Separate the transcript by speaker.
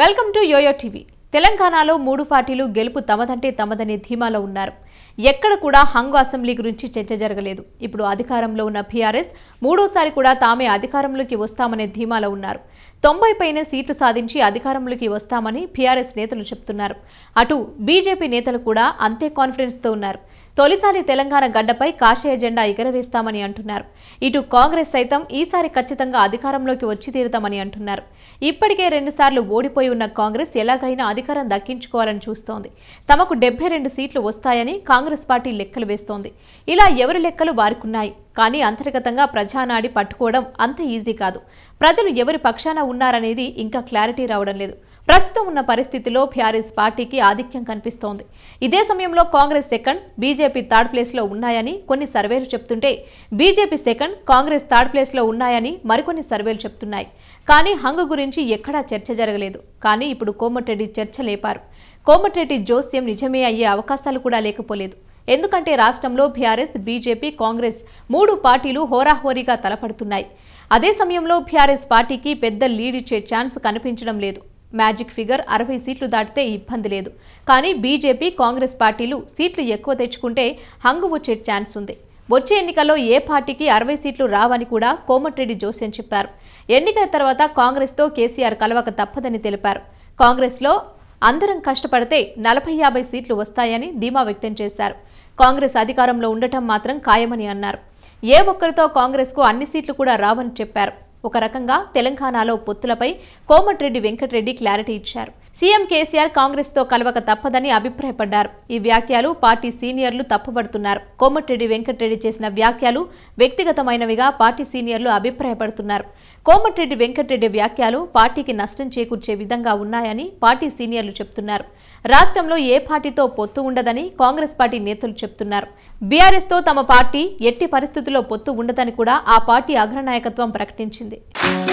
Speaker 1: Welcome to yo-yo TV తెలంగాణలో మూడు పార్టీలు గెలుపు తమదంటే తమదనే ధీమాలో ఉన్నారు ఎక్కడ కూడా హంగు అసెంబ్లీ గురించి చర్చ జరగలేదు ఇప్పుడు అధికారంలో ఉన్న బీఆర్ఎస్ మూడోసారి కూడా తామే అధికారంలోకి వస్తామనే ధీమాలో ఉన్నారు తొంభై పైన సీట్లు సాధించి అధికారంలోకి వస్తామని బీఆర్ఎస్ నేతలు చెప్తున్నారు అటు బీజేపీ నేతలు కూడా అంతే కాన్ఫిడెన్స్తో ఉన్నారు తొలిసారి తెలంగాణ గడ్డపై కాశీ ఎజెండా ఎగరవేస్తామని అంటున్నారు ఇటు కాంగ్రెస్ సైతం ఈసారి ఖచ్చితంగా అధికారంలోకి వచ్చి తీరుతామని అంటున్నారు ఇప్పటికే రెండుసార్లు ఓడిపోయి ఉన్న కాంగ్రెస్ ఎలాగైనా అధికారం దక్కించుకోవాలని చూస్తోంది తమకు డెబ్బై రెండు సీట్లు వస్తాయని కాంగ్రెస్ పార్టీ లెక్కలు వేస్తోంది ఇలా ఎవరి లెక్కలు వారుకున్నాయి కానీ అంతర్గతంగా ప్రజానాడి పట్టుకోవడం అంత ఈజీ కాదు ప్రజలు ఎవరి పక్షాన ఉన్నారనేది ఇంకా క్లారిటీ రావడం లేదు ప్రస్తుతం ఉన్న పరిస్థితిలో బీఆర్ఎస్ పార్టీకి ఆధిక్యం కనిపిస్తోంది ఇదే సమయంలో కాంగ్రెస్ సెకండ్ బీజేపీ థర్డ్ ప్లేస్లో ఉన్నాయని కొన్ని సర్వేలు చెప్తుంటే బీజేపీ సెకండ్ కాంగ్రెస్ థర్డ్ ప్లేస్లో ఉన్నాయని మరికొన్ని సర్వేలు చెప్తున్నాయి కానీ హంగు గురించి ఎక్కడా చర్చ జరగలేదు కానీ ఇప్పుడు కోమటిరెడ్డి చర్చ లేపారు కోమటిరెడ్డి జోస్యం నిజమే అయ్యే అవకాశాలు కూడా లేకపోలేదు ఎందుకంటే రాష్ట్రంలో బీఆర్ఎస్ బీజేపీ కాంగ్రెస్ మూడు పార్టీలు హోరాహోరీగా తలపడుతున్నాయి అదే సమయంలో బీఆర్ఎస్ పార్టీకి పెద్ద లీడ్ ఇచ్చే ఛాన్స్ కనిపించడం లేదు మ్యాజిక్ ఫిగర్ అరవై సీట్లు దాటితే ఇబ్బంది లేదు కానీ బీజేపీ కాంగ్రెస్ పార్టీలు సీట్లు ఎక్కువ తెచ్చుకుంటే హంగు వచ్చే ఛాన్స్ ఉంది వచ్చే ఎన్నికల్లో ఏ పార్టీకి అరవై సీట్లు రావని కూడా కోమటిరెడ్డి జోస్యం చెప్పారు ఎన్నికల తర్వాత కాంగ్రెస్తో కేసీఆర్ కలవక తప్పదని తెలిపారు కాంగ్రెస్లో అందరం కష్టపడితే నలభై యాభై సీట్లు వస్తాయని ధీమా వ్యక్తం చేశారు కాంగ్రెస్ అధికారంలో ఉండటం మాత్రం ఖాయమని అన్నారు ఏ ఒక్కరితో కాంగ్రెస్కు అన్ని సీట్లు కూడా రావని చెప్పారు ఒక రకంగా తెలంగాణలో పొత్తులపై కోమటిరెడ్డి వెంకటరెడ్డి క్లారిటీ ఇచ్చారు సీఎం కేసీఆర్ కాంగ్రెస్ తో కలవక తప్పదని అభిప్రాయపడ్డారు ఈ వ్యాఖ్యలు పార్టీ సీనియర్లు తప్పుబడుతున్నారు కోమటిరెడ్డి వెంకటరెడ్డి చేసిన వ్యాఖ్యలు వ్యక్తిగతమైనవిగా పార్టీ సీనియర్లు అభిప్రాయపడుతున్నారు కోమటిరెడ్డి వెంకటరెడ్డి వ్యాఖ్యలు పార్టీకి నష్టం చేకూర్చే విధంగా ఉన్నాయని పార్టీ సీనియర్లు చెప్తున్నారు రాష్ట్రంలో ఏ పార్టీతో పొత్తు ఉండదని కాంగ్రెస్ పార్టీ నేతలు చెప్తున్నారు తో తమ పార్టీ ఎట్టి పరిస్థితుల్లో పొత్తు ఉండదని కూడా ఆ పార్టీ అగ్రనాయకత్వం ప్రకటించింది responder.